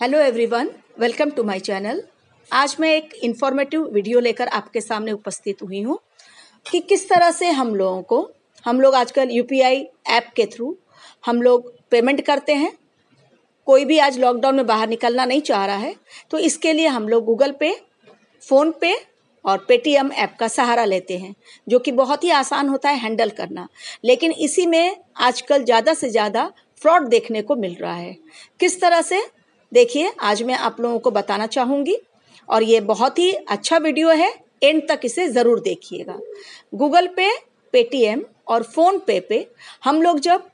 hello everyone welcome to my channel आज मैं एक इन्फॉर्मेटिव वीडियो लेकर आपके सामने उपस्थित हुई हूँ कि किस तरह से हम लोगों को हम लोग आजकल यूपीआई ऐप के थ्रू हम लोग पेमेंट करते हैं कोई भी आज लॉकडाउन में बाहर निकलना नहीं चाह रहा है तो इसके लिए हम लोग गूगल पे फ़ोन पे और पेटीएम ऐप का सहारा लेते हैं जो कि बहुत ही आसान होता है हैंडल करना लेकिन इसी में आजकल ज़्यादा से ज़्यादा फ्रॉड देखने को मिल रहा है किस तरह से देखिए आज मैं आप लोगों को बताना चाहूँगी और ये बहुत ही अच्छा वीडियो है एंड तक इसे ज़रूर देखिएगा गूगल पे पेटीएम और फ़ोन पे पे हम लोग जब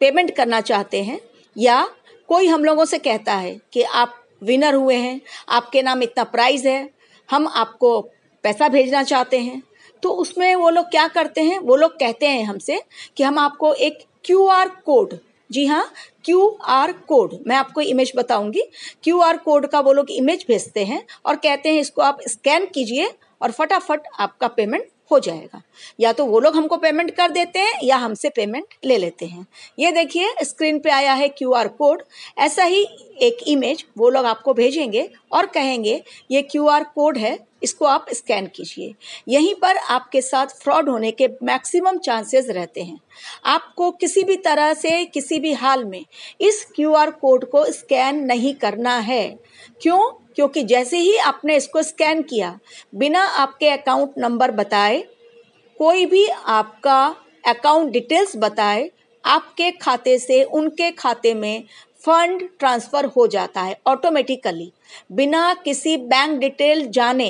पेमेंट करना चाहते हैं या कोई हम लोगों से कहता है कि आप विनर हुए हैं आपके नाम इतना प्राइज़ है हम आपको पैसा भेजना चाहते हैं तो उसमें वो लोग क्या करते हैं वो लोग कहते हैं हमसे कि हम आपको एक क्यू आर कोड जी हाँ क्यू आर कोड मैं आपको इमेज बताऊंगी क्यू आर कोड का वो लोग इमेज भेजते हैं और कहते हैं इसको आप स्कैन कीजिए और फटाफट आपका पेमेंट हो जाएगा या तो वो लोग हमको पेमेंट कर देते हैं या हमसे पेमेंट ले लेते हैं ये देखिए स्क्रीन पे आया है क्यू आर कोड ऐसा ही एक इमेज वो लोग आपको भेजेंगे और कहेंगे ये क्यू आर कोड है इसको आप स्कैन कीजिए यहीं पर आपके साथ फ्रॉड होने के मैक्सिमम चांसेस रहते हैं आपको किसी भी तरह से किसी भी हाल में इस क्यूआर कोड को स्कैन नहीं करना है क्यों क्योंकि जैसे ही आपने इसको स्कैन किया बिना आपके अकाउंट नंबर बताए कोई भी आपका अकाउंट डिटेल्स बताए आपके खाते से उनके खाते में फंड ट्रांसफ़र हो जाता है ऑटोमेटिकली बिना किसी बैंक डिटेल जाने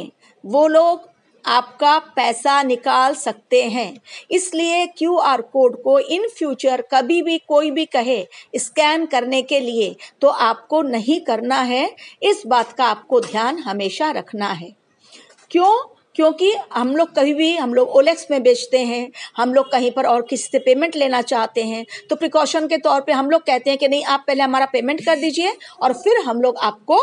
वो लोग आपका पैसा निकाल सकते हैं इसलिए क्यू आर कोड को इन फ्यूचर कभी भी कोई भी कहे स्कैन करने के लिए तो आपको नहीं करना है इस बात का आपको ध्यान हमेशा रखना है क्यों क्योंकि हम लोग कभी भी हम लोग ओलेक्स में बेचते हैं हम लोग कहीं पर और किसी से पेमेंट लेना चाहते हैं तो प्रिकॉशन के तौर पे हम लोग कहते हैं कि नहीं आप पहले हमारा पेमेंट कर दीजिए और फिर हम लोग आपको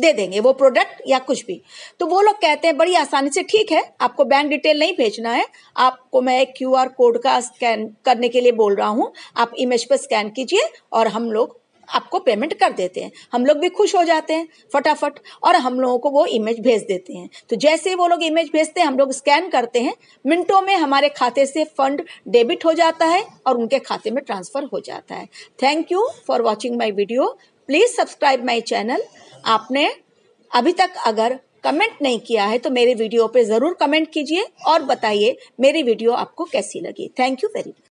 दे देंगे वो प्रोडक्ट या कुछ भी तो वो लोग कहते हैं बड़ी आसानी से ठीक है आपको बैंक डिटेल नहीं भेजना है आपको मैं एक क्यू कोड का स्कैन करने के लिए बोल रहा हूँ आप इमेज पर स्कैन कीजिए और हम लोग आपको पेमेंट कर देते हैं हम लोग भी खुश हो जाते हैं फटाफट और हम लोगों को वो इमेज भेज देते हैं तो जैसे ही वो लोग इमेज भेजते हैं हम लोग स्कैन करते हैं मिनटों में हमारे खाते से फंड डेबिट हो जाता है और उनके खाते में ट्रांसफ़र हो जाता है thank you for watching my video please subscribe my channel आपने अभी तक अगर कमेंट नहीं किया है तो मेरे वीडियो पे ज़रूर कमेंट कीजिए और बताइए मेरी वीडियो आपको कैसी लगी थैंक यू वेरी मच